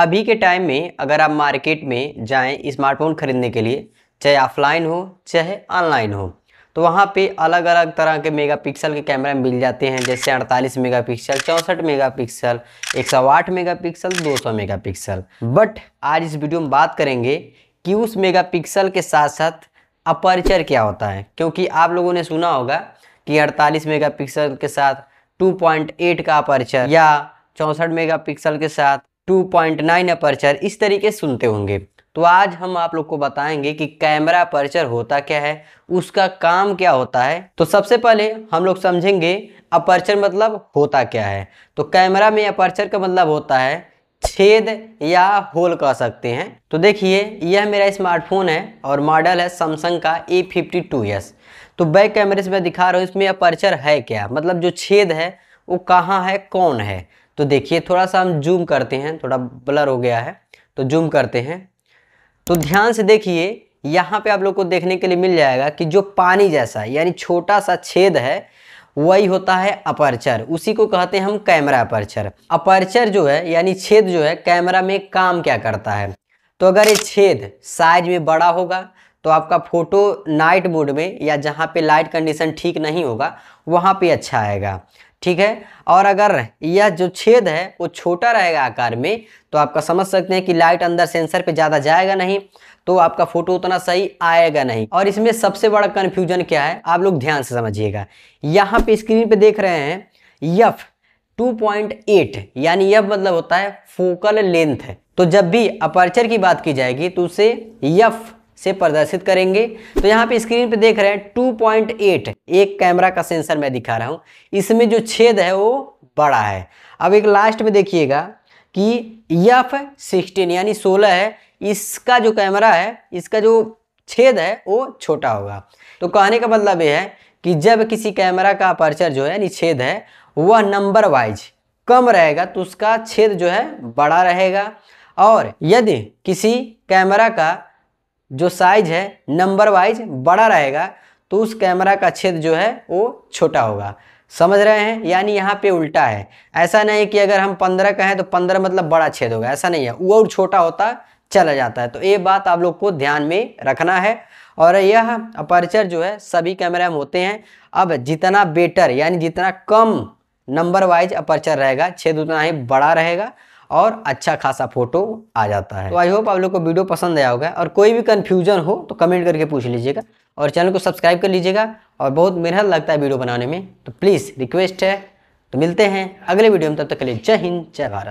अभी के टाइम में अगर आप मार्केट में जाएं स्मार्टफोन ख़रीदने के लिए चाहे ऑफलाइन हो चाहे ऑनलाइन हो तो वहाँ पे अलग अलग तरह के मेगापिक्सल के कैमरा मिल जाते हैं जैसे 48 मेगापिक्सल चौंसठ मेगापिक्सल 108 मेगापिक्सल 200 मेगापिक्सल बट आज इस वीडियो में बात करेंगे कि उस मेगापिक्सल के साथ साथ अपर्चर क्या होता है क्योंकि आप लोगों ने सुना होगा कि 48 मेगापिक्सल के साथ 2.8 का अपर्चर या चौंसठ मेगा के साथ 2.9 अपर्चर इस तरीके सुनते होंगे तो आज हम आप लोग को बताएंगे कि कैमरा अपर्चर होता क्या है उसका काम क्या होता है तो सबसे पहले हम लोग समझेंगे अपर्चर मतलब होता क्या है तो कैमरा में अपर्चर का मतलब होता है छेद या होल कह सकते हैं तो देखिए यह मेरा स्मार्टफोन है और मॉडल है सैमसंग का ए फिफ्टी टू एस तो बैक कैमरे से मैं दिखा रहा हूँ इसमें अपर्चर है क्या मतलब जो छेद है वो कहाँ है कौन है तो देखिए थोड़ा सा हम जूम करते हैं थोड़ा ब्लर हो गया है तो जूम करते हैं तो ध्यान से देखिए यहाँ पे आप लोग को देखने के लिए मिल जाएगा कि जो पानी जैसा यानी छोटा सा छेद है वही होता है अपर्चर उसी को कहते हैं हम कैमरा अपर्चर अपर्चर जो है यानी छेद जो है कैमरा में काम क्या करता है तो अगर ये छेद साइज में बड़ा होगा तो आपका फ़ोटो नाइट मोड में या जहाँ पे लाइट कंडीशन ठीक नहीं होगा वहाँ पे अच्छा आएगा ठीक है और अगर यह जो छेद है वो छोटा रहेगा आकार में तो आपका समझ सकते हैं कि लाइट अंदर सेंसर पे ज़्यादा जाएगा नहीं तो आपका फोटो उतना सही आएगा नहीं और इसमें सबसे बड़ा कन्फ्यूजन क्या है आप लोग ध्यान से समझिएगा यहाँ पे स्क्रीन पे देख रहे हैं यफ 2.8 यानी यफ मतलब होता है फोकल लेंथ तो जब भी अपर्चर की बात की जाएगी तो उसे यफ से प्रदर्शित करेंगे तो यहाँ पे स्क्रीन पे देख रहे हैं 2.8 एक कैमरा का सेंसर मैं दिखा रहा हूँ इसमें जो छेद है वो बड़ा है अब एक लास्ट में देखिएगा कि यफ सिक्सटीन यानी सोलह है इसका जो कैमरा है इसका जो छेद है वो छोटा होगा तो कहने का मतलब ये है कि जब किसी कैमरा का अपर्चर जो है यानी छेद है वह नंबर वाइज कम रहेगा तो उसका छेद जो है बड़ा रहेगा और यदि किसी कैमरा का जो साइज है नंबर वाइज बड़ा रहेगा तो उस कैमरा का छेद जो है वो छोटा होगा समझ रहे हैं यानी यहाँ पे उल्टा है ऐसा नहीं कि अगर हम पंद्रह का हैं तो पंद्रह मतलब बड़ा छेद होगा ऐसा नहीं है वो और छोटा होता चला जाता है तो ये बात आप लोग को ध्यान में रखना है और यह अपर्चर जो है सभी कैमरे में होते हैं अब जितना बेटर यानी जितना कम नंबर वाइज अपर्चर रहेगा छेद उतना ही बड़ा रहेगा और अच्छा खासा फोटो आ जाता है तो आई होप आप लोग को वीडियो पसंद आया होगा और कोई भी कन्फ्यूजन हो तो कमेंट करके पूछ लीजिएगा और चैनल को सब्सक्राइब कर लीजिएगा और बहुत मेहनत लगता है वीडियो बनाने में तो प्लीज़ रिक्वेस्ट है तो मिलते हैं अगले वीडियो में तब तक के लिए जय हिंद जय भारत